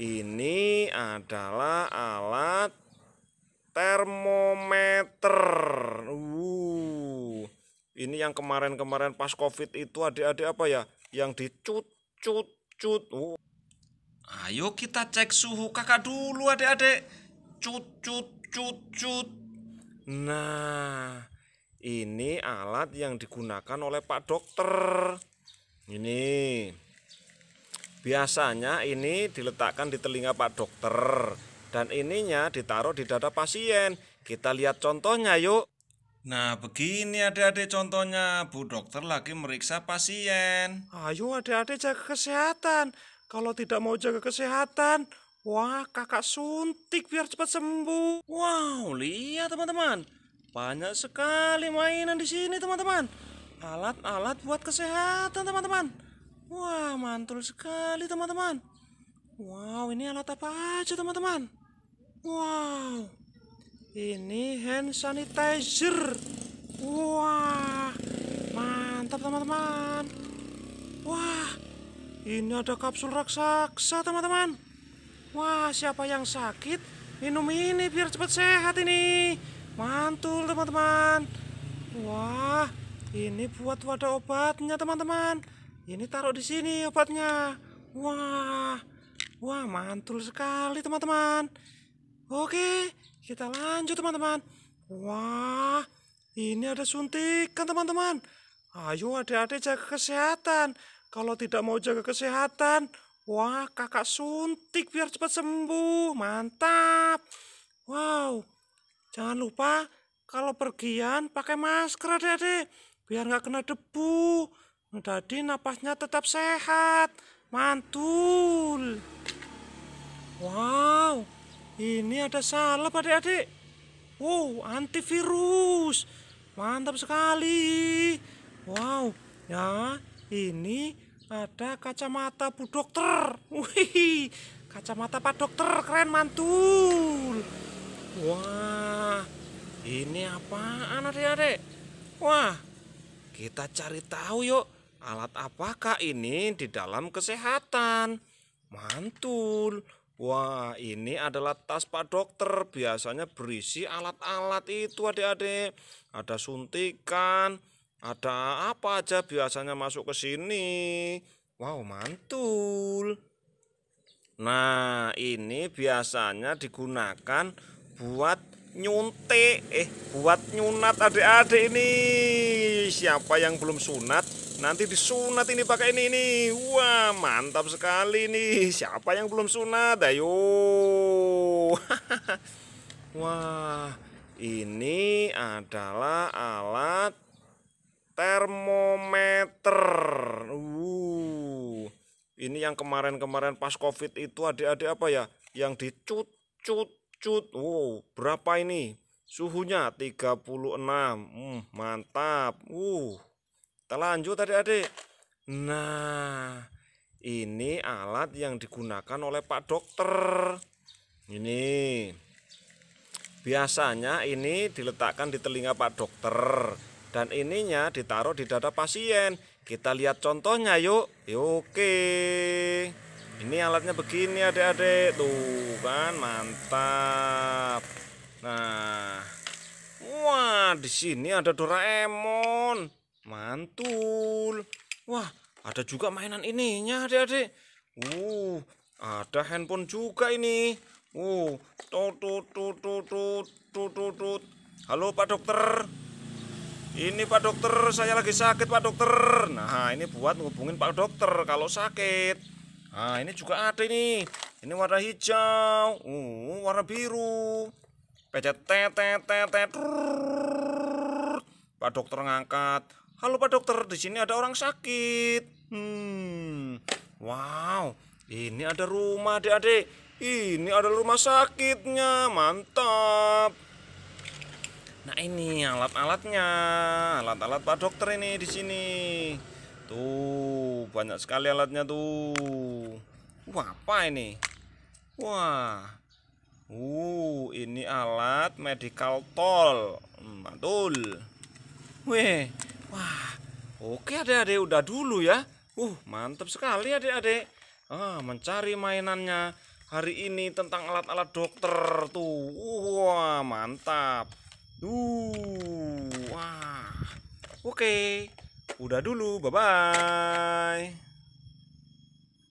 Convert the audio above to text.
ini adalah alat termometer. Uh, ini yang kemarin-kemarin pas covid itu adik-adik apa ya? Yang dicut-cut-cut. Uh. Ayo kita cek suhu kakak dulu adik-adik. Cut-cut-cut-cut. Nah, ini alat yang digunakan oleh Pak Dokter. Ini. Biasanya ini diletakkan di telinga Pak Dokter dan ininya ditaruh di dada pasien. Kita lihat contohnya yuk. Nah begini adik-adik contohnya Bu dokter lagi meriksa pasien Ayo adik-adik jaga kesehatan Kalau tidak mau jaga kesehatan Wah kakak suntik biar cepat sembuh Wow lihat teman-teman Banyak sekali mainan di sini teman-teman Alat-alat buat kesehatan teman-teman Wah, mantul sekali teman-teman. Wow, ini alat apa aja teman-teman? Wow, ini hand sanitizer. Wah, mantap teman-teman. Wah, ini ada kapsul raksasa teman-teman. Wah, siapa yang sakit, minum ini biar cepat sehat ini. Mantul teman-teman. Wah, ini buat wadah obatnya teman-teman ini taruh di sini obatnya wah wah mantul sekali teman-teman oke kita lanjut teman-teman wah ini ada suntikan teman-teman ayo adik-adik jaga kesehatan kalau tidak mau jaga kesehatan wah kakak suntik biar cepat sembuh mantap wow jangan lupa kalau pergian pakai masker adik-adik biar nggak kena debu Tadi napasnya tetap sehat. Mantul. Wow, ini ada salep adik-adik. Wow, antivirus. Mantap sekali. Wow, ya ini ada kacamata bu dokter. Wih, kacamata pak dokter keren mantul. Wah, ini apaan adik-adik? Wah, kita cari tahu yuk Alat apakah ini di dalam kesehatan? Mantul. Wah, ini adalah tas Pak Dokter. Biasanya berisi alat-alat itu, adik-adik. Ada suntikan, ada apa aja biasanya masuk ke sini. Wow, mantul. Nah, ini biasanya digunakan buat nyuntik, eh, buat nyunat adik-adik ini. Siapa yang belum sunat, Nanti disunat ini pakai ini ini. Wah, mantap sekali nih. Siapa yang belum sunat? Ayo. Wah, ini adalah alat termometer. Uh. Ini yang kemarin-kemarin pas Covid itu adik-adik apa ya? Yang dicut cut cut. Wow, berapa ini? Suhunya 36. Hmm, mantap. Uh. Kita lanjut adik-adik. Nah, ini alat yang digunakan oleh Pak Dokter. Ini. Biasanya ini diletakkan di telinga Pak Dokter dan ininya ditaruh di dada pasien. Kita lihat contohnya yuk. Ya, oke. Ini alatnya begini adik-adik. Tuh kan mantap. Nah. Wah, di sini ada Doraemon. Mantul. Wah, ada juga mainan ininya, Adik-adik. Uh, ada handphone juga ini. Uh, tut tut tut tut tut tut Halo Pak Dokter. Ini Pak Dokter, saya lagi sakit Pak Dokter. Nah, ini buat ngubungin Pak Dokter kalau sakit. Nah, ini juga ada ini. Ini warna hijau, uh, warna biru. Pecet tet tet tet. Pak Dokter ngangkat halo pak dokter di sini ada orang sakit hmm wow ini ada rumah adik-adik ini ada rumah sakitnya mantap nah ini alat-alatnya alat-alat pak dokter ini di sini tuh banyak sekali alatnya tuh wah apa ini wah Uh, ini alat medical tool. Mantul. Hmm, Weh, Wah, oke adik-adik udah dulu ya. Uh, mantap sekali adik-adik. Ah, mencari mainannya hari ini tentang alat-alat dokter tuh. Uh, wah, mantap. Uh, wah. Oke. Udah dulu, bye-bye.